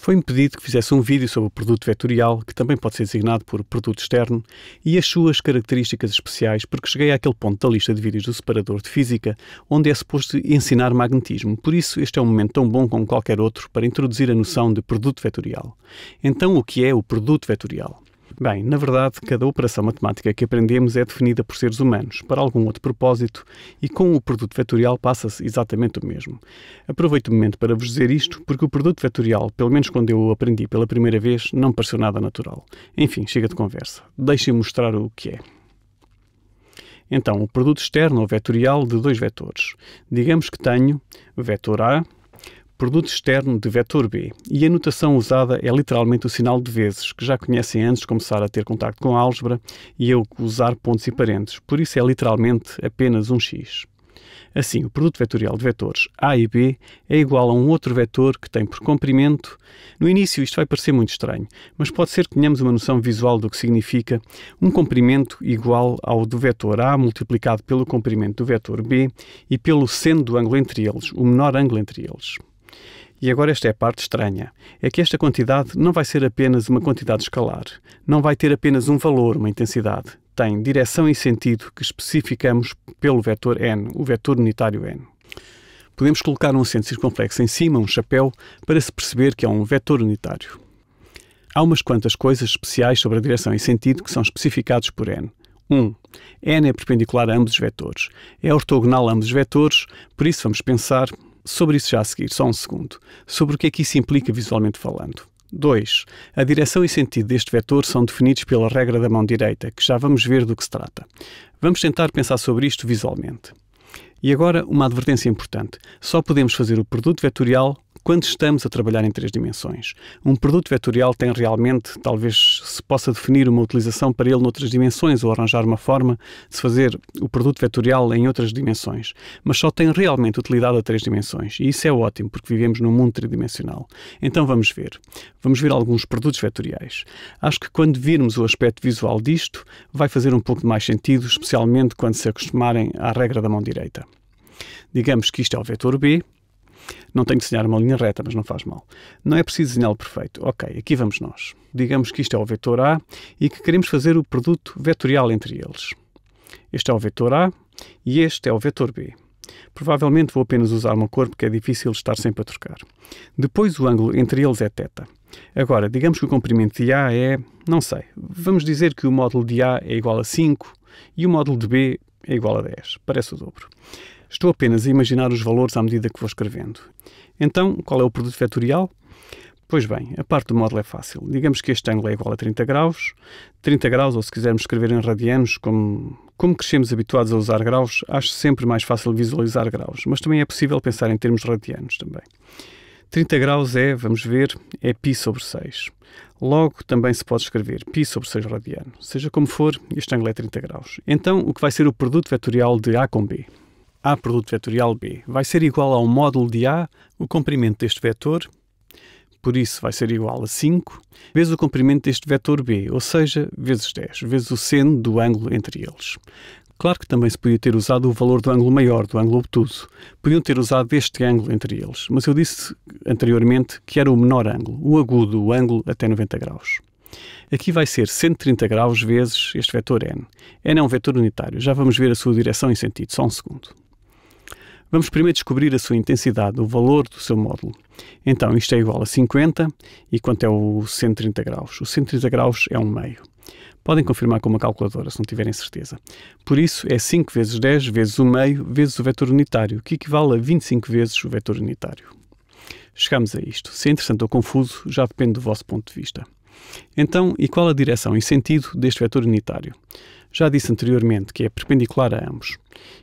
foi-me pedido que fizesse um vídeo sobre o produto vetorial, que também pode ser designado por produto externo, e as suas características especiais, porque cheguei àquele ponto da lista de vídeos do separador de física, onde é suposto ensinar magnetismo. Por isso, este é um momento tão bom como qualquer outro para introduzir a noção de produto vetorial. Então, o que é o produto vetorial? Bem, na verdade, cada operação matemática que aprendemos é definida por seres humanos para algum outro propósito e com o produto vetorial passa-se exatamente o mesmo. Aproveito o momento para vos dizer isto porque o produto vetorial, pelo menos quando eu o aprendi pela primeira vez, não pareceu nada natural. Enfim, chega de conversa. Deixem-me mostrar o que é. Então, o produto externo ou vetorial de dois vetores. Digamos que tenho o vetor A produto externo de vetor B, e a notação usada é literalmente o sinal de vezes, que já conhecem antes de começar a ter contacto com a álgebra e eu usar pontos e parênteses por isso é literalmente apenas um x. Assim, o produto vetorial de vetores A e B é igual a um outro vetor que tem por comprimento. No início isto vai parecer muito estranho, mas pode ser que tenhamos uma noção visual do que significa um comprimento igual ao do vetor A multiplicado pelo comprimento do vetor B e pelo seno do ângulo entre eles, o menor ângulo entre eles. E agora esta é a parte estranha. É que esta quantidade não vai ser apenas uma quantidade escalar. Não vai ter apenas um valor, uma intensidade. Tem direção e sentido que especificamos pelo vetor n, o vetor unitário n. Podemos colocar um centro circunflexo em cima, um chapéu, para se perceber que é um vetor unitário. Há umas quantas coisas especiais sobre a direção e sentido que são especificados por n. 1. Um, n é perpendicular a ambos os vetores. É ortogonal a ambos os vetores, por isso vamos pensar Sobre isso já a seguir, só um segundo. Sobre o que é que isso implica visualmente falando. 2. A direção e sentido deste vetor são definidos pela regra da mão direita, que já vamos ver do que se trata. Vamos tentar pensar sobre isto visualmente. E agora, uma advertência importante. Só podemos fazer o produto vetorial quando estamos a trabalhar em três dimensões. Um produto vetorial tem realmente, talvez se possa definir uma utilização para ele noutras dimensões ou arranjar uma forma de se fazer o produto vetorial em outras dimensões, mas só tem realmente utilidade a três dimensões. E isso é ótimo, porque vivemos num mundo tridimensional. Então vamos ver. Vamos ver alguns produtos vetoriais. Acho que quando virmos o aspecto visual disto, vai fazer um pouco mais sentido, especialmente quando se acostumarem à regra da mão direita. Digamos que isto é o vetor B, não tenho de desenhar uma linha reta, mas não faz mal. Não é preciso desenhá-lo perfeito. Ok, aqui vamos nós. Digamos que isto é o vetor A e que queremos fazer o produto vetorial entre eles. Este é o vetor A e este é o vetor B. Provavelmente vou apenas usar uma cor porque é difícil estar sempre a trocar. Depois o ângulo entre eles é θ. Agora, digamos que o comprimento de A é, não sei, vamos dizer que o módulo de A é igual a 5 e o módulo de B é igual a 10. Parece o dobro. Estou apenas a imaginar os valores à medida que vou escrevendo. Então, qual é o produto vetorial? Pois bem, a parte do módulo é fácil. Digamos que este ângulo é igual a 30 graus. 30 graus, ou se quisermos escrever em radianos, como, como crescemos habituados a usar graus, acho sempre mais fácil visualizar graus, mas também é possível pensar em termos radianos também. 30 graus é, vamos ver, é π sobre 6. Logo, também se pode escrever π sobre 6 radiano. Seja como for, este ângulo é 30 graus. Então, o que vai ser o produto vetorial de A com B? A produto vetorial B vai ser igual ao módulo de A, o comprimento deste vetor, por isso vai ser igual a 5, vezes o comprimento deste vetor B, ou seja, vezes 10, vezes o seno do ângulo entre eles. Claro que também se podia ter usado o valor do ângulo maior, do ângulo obtuso. Podiam ter usado este ângulo entre eles, mas eu disse anteriormente que era o menor ângulo, o agudo, o ângulo até 90 graus. Aqui vai ser 130 graus vezes este vetor n. n é um vetor unitário, já vamos ver a sua direção e sentido, só um segundo. Vamos primeiro descobrir a sua intensidade, o valor do seu módulo. Então, isto é igual a 50 e quanto é o 130 graus? O 130 graus é um meio. Podem confirmar com uma calculadora, se não tiverem certeza. Por isso, é 5 vezes 10 vezes o meio vezes o vetor unitário, que equivale a 25 vezes o vetor unitário. Chegamos a isto. Se é interessante ou confuso, já depende do vosso ponto de vista. Então, e qual a direção e sentido deste vetor unitário? Já disse anteriormente que é perpendicular a ambos.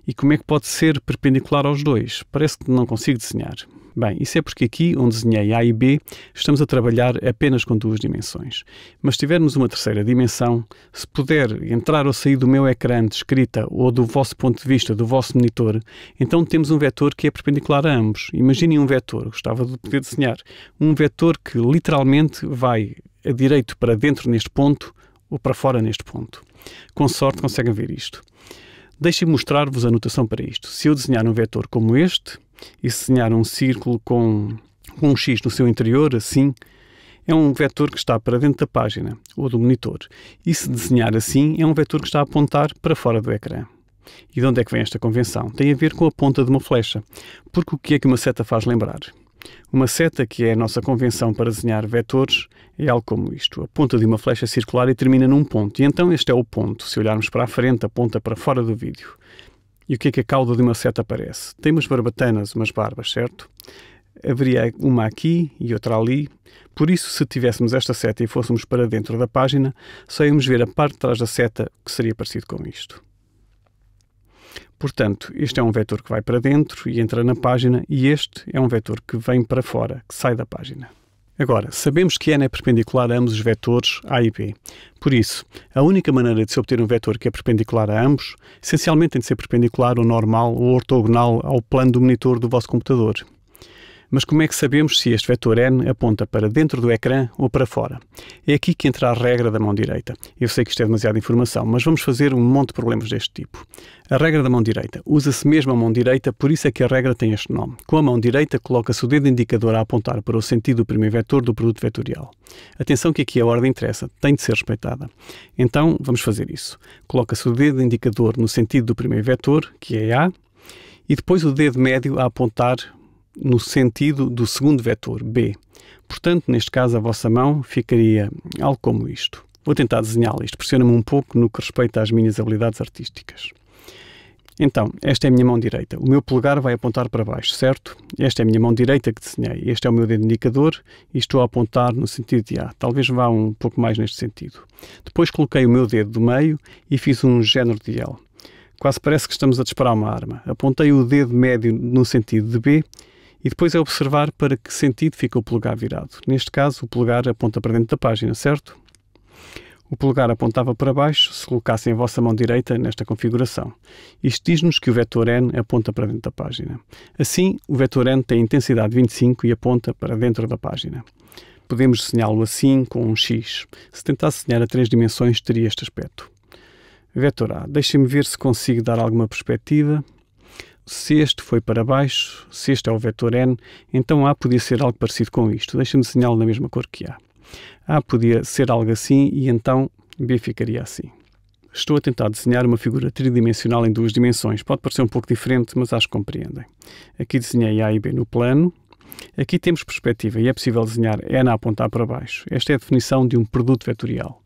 E como é que pode ser perpendicular aos dois? Parece que não consigo desenhar. Bem, isso é porque aqui, onde desenhei A e B, estamos a trabalhar apenas com duas dimensões. Mas se tivermos uma terceira dimensão, se puder entrar ou sair do meu ecrã de escrita ou do vosso ponto de vista, do vosso monitor, então temos um vetor que é perpendicular a ambos. Imaginem um vetor, gostava de poder desenhar. Um vetor que literalmente vai a direito para dentro neste ponto ou para fora neste ponto. Com sorte conseguem ver isto. Deixem-me mostrar-vos a notação para isto. Se eu desenhar um vetor como este, e se desenhar um círculo com, com um X no seu interior, assim, é um vetor que está para dentro da página ou do monitor. E se desenhar assim, é um vetor que está a apontar para fora do ecrã. E de onde é que vem esta convenção? Tem a ver com a ponta de uma flecha. Porque o que é que uma seta faz lembrar? Uma seta, que é a nossa convenção para desenhar vetores, é algo como isto: a ponta de uma flecha circular e termina num ponto. E então este é o ponto. Se olharmos para a frente, aponta para fora do vídeo. E o que é que a cauda de uma seta aparece Tem umas barbatanas, umas barbas, certo? Haveria uma aqui e outra ali. Por isso, se tivéssemos esta seta e fôssemos para dentro da página, só íamos ver a parte de trás da seta que seria parecido com isto. Portanto, este é um vetor que vai para dentro e entra na página, e este é um vetor que vem para fora, que sai da página. Agora, sabemos que n é perpendicular a ambos os vetores A e B. Por isso, a única maneira de se obter um vetor que é perpendicular a ambos, essencialmente tem de ser perpendicular ou normal ou ortogonal ao plano do monitor do vosso computador. Mas como é que sabemos se este vetor n aponta para dentro do ecrã ou para fora? É aqui que entra a regra da mão direita. Eu sei que isto é demasiada informação, mas vamos fazer um monte de problemas deste tipo. A regra da mão direita. Usa-se mesmo a mão direita, por isso é que a regra tem este nome. Com a mão direita, coloca-se o dedo indicador a apontar para o sentido do primeiro vetor do produto vetorial. Atenção que aqui a ordem interessa, tem de ser respeitada. Então, vamos fazer isso. Coloca-se o dedo indicador no sentido do primeiro vetor, que é A, e depois o dedo médio a apontar no sentido do segundo vetor, B. Portanto, neste caso, a vossa mão ficaria algo como isto. Vou tentar desenhá-la, isto pressiona-me um pouco no que respeita às minhas habilidades artísticas. Então, esta é a minha mão direita. O meu polegar vai apontar para baixo, certo? Esta é a minha mão direita que desenhei. Este é o meu dedo indicador e estou a apontar no sentido de A. Talvez vá um pouco mais neste sentido. Depois coloquei o meu dedo do meio e fiz um género de L. Quase parece que estamos a disparar uma arma. Apontei o dedo médio no sentido de B e depois é observar para que sentido fica o polegar virado. Neste caso, o polegar aponta para dentro da página, certo? O polegar apontava para baixo se colocassem a vossa mão direita nesta configuração. Isto diz-nos que o vetor n aponta para dentro da página. Assim, o vetor n tem intensidade 25 e aponta para dentro da página. Podemos desenhá-lo assim com um x. Se tentasse desenhar a três dimensões, teria este aspecto. Vetor A. Deixem-me ver se consigo dar alguma perspectiva se este foi para baixo, se este é o vetor n, então A podia ser algo parecido com isto. Deixa-me desenhá-lo na mesma cor que A. A podia ser algo assim e então B ficaria assim. Estou a tentar desenhar uma figura tridimensional em duas dimensões. Pode parecer um pouco diferente, mas acho que compreendem. Aqui desenhei A e B no plano. Aqui temos perspectiva e é possível desenhar N a apontar para baixo. Esta é a definição de um produto vetorial.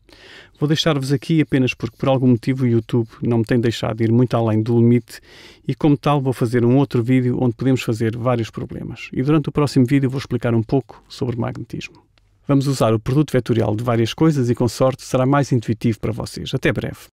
Vou deixar-vos aqui apenas porque por algum motivo o YouTube não me tem deixado ir muito além do limite e como tal vou fazer um outro vídeo onde podemos fazer vários problemas. E durante o próximo vídeo vou explicar um pouco sobre magnetismo. Vamos usar o produto vetorial de várias coisas e com sorte será mais intuitivo para vocês. Até breve.